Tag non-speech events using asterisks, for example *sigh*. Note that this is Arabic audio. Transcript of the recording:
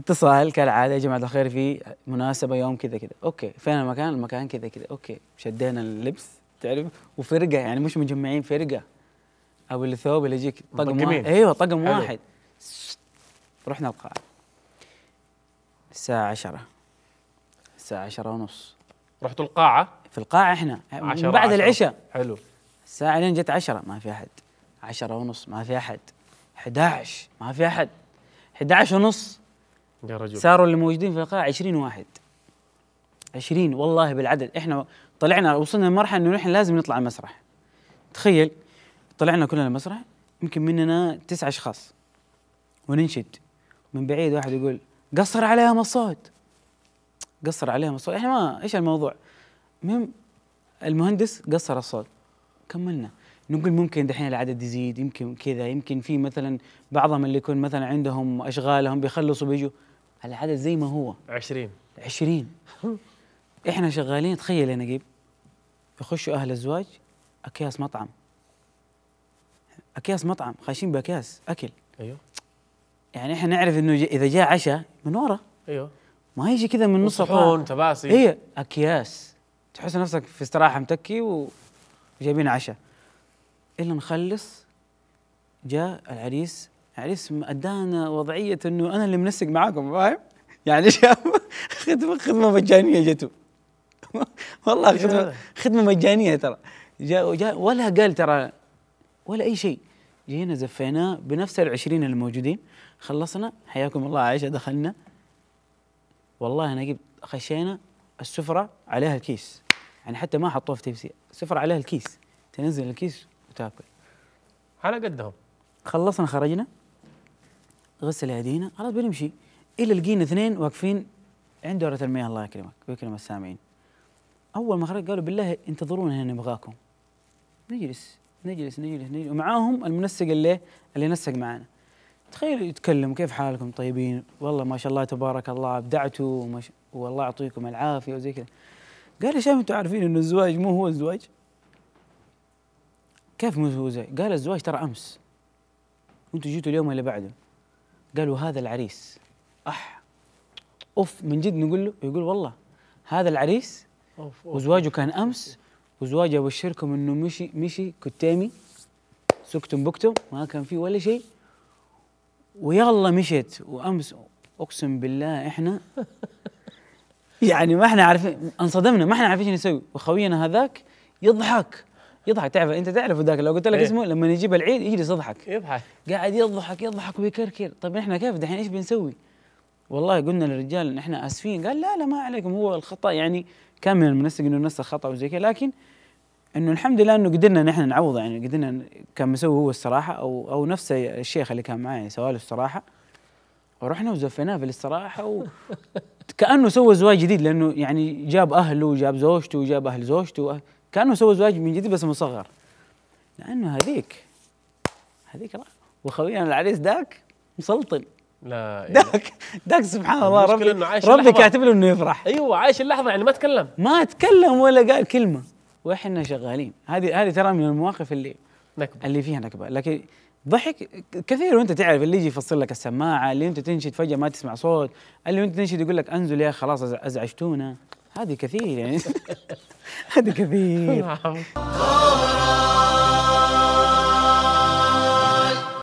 اتصال كالعاده يا جماعه الخير في مناسبه يوم كذا كذا اوكي فين المكان المكان كذا كذا اوكي شدينا اللبس تعرف وفرقه يعني مش مجمعين فرقه او الثوب اللي يجيك طقم واحد ايوه طقم واحد رحنا القاعه الساعة 10 الساعة 10 ونص رحتوا القاعة؟ في القاعة احنا عشرة من بعد عشرة. العشاء حلو الساعة لين جت 10 ما في أحد 10 ونص ما في أحد 11 ما في أحد 11 ونص يا رجل صاروا اللي موجودين في القاعه 20 واحد 20 والله بالعدد احنا طلعنا وصلنا لمرحله انه نحن لازم نطلع المسرح تخيل طلعنا كلنا المسرح يمكن مننا تسع اشخاص وننشد من بعيد واحد يقول قصر عليهم الصوت قصر عليهم الصوت احنا ما ايش الموضوع المهم المهندس قصر الصوت كملنا نقول ممكن دحين العدد يزيد يمكن كذا يمكن في مثلا بعضهم اللي يكون مثلا عندهم اشغالهم بيخلصوا بيجوا على العدد زي ما هو 20 20 *laughs* احنا شغالين تخيل يا نجيب يخشوا اهل الزواج اكياس مطعم اكياس مطعم خاشين باكياس اكل ايوه يعني احنا نعرف انه اذا جاء عشاء من ورا ايوه ما يجي كذا من نص صحون تباسي اي اكياس تحس نفسك في استراحه متكي وجايبين عشاء الا نخلص جاء العريس يعني اسم ادانا وضعيه انه انا اللي منسق معاكم فاهم؟ يعني *laughs* خدمه خدمه مجانيه جتوا *laughs* والله خدمه خدمه مجانيه ترى جا جا ولا قال ترى ولا اي شيء جينا زفيناه بنفس ال20 الموجودين خلصنا حياكم الله عائشه دخلنا والله انا جبت خشينا السفره عليها الكيس يعني حتى ما حطوه في تيبسي السفره عليها الكيس تنزل الكيس وتاكل على قدهم خلصنا خرجنا غسل ايدينا خلاص بنمشي الا لقينا اثنين واقفين عند دوره المياه الله يكرمك ويكرم السامعين اول ما خرج قالوا بالله انتظرونا هنا نبغاكم نجلس نجلس نجلس نجلس ومعاهم المنسق اللي اللي نسق معنا تخيل يتكلم كيف حالكم طيبين والله ما شاء الله تبارك الله ابدعتوا والله يعطيكم العافيه وزي كذا قال يا شباب انتم عارفين انه الزواج مو هو الزواج كيف مو هو الزواج قال الزواج ترى امس وانتم جيتوا اليوم اللي بعده قالوا هذا العريس اح اوف من جد نقول له يقول والله هذا العريس وزواجه كان امس وزواجه ابشركم انه مشي مشي كتامي سكتم بكتم ما كان في ولا شيء ويلا مشيت وامس اقسم بالله احنا *laughs* يعني ما احنا عارفين انصدمنا ما احنا عارفين ايش نسوي وخوينا هذاك يضحك يضحك تعرف انت تعرف ذاك لو قلت لك إيه؟ اسمه لما يجيب العيد يجلس يضحك يضحك قاعد يضحك يضحك ويكركر طيب احنا كيف دحين ايش بنسوي؟ والله قلنا للرجال احنا اسفين قال لا لا ما عليكم هو الخطا يعني كان من المنسق انه نسى خطا وزي كذا لكن انه الحمد لله انه قدرنا نحن نعوض يعني قدرنا كان مسوي هو الصراحه او او نفس الشيخ اللي كان معي سوى الصراحه ورحنا وزفيناه في الاستراحه و... *laughs* كانه سوى زواج جديد لانه يعني جاب اهله وجاب زوجته وجاب اهل زوجته وأهل كانه سوى زواج من جديد بس مصغر لانه هذيك هذيك وخوينا العريس ذاك مسلطن لا ذاك *laughs* إيه. ذاك سبحان الله ربي إنه عايش ربي كاتب له انه يفرح ايوه عايش اللحظه يعني ما تكلم ما تكلم ولا قال كلمه واحنا شغالين هذه هذه ترى من المواقف اللي نكبة. اللي فيها نكبه لكن ضحك كثير وانت تعرف اللي يجي يفصل لك السماعه اللي انت تنشد فجاه ما تسمع صوت اللي انت تنشد يقول لك انزل يا خلاص ازعجتونا هذه كثير يعني *laughs* هذه كثير نعم. *laughs*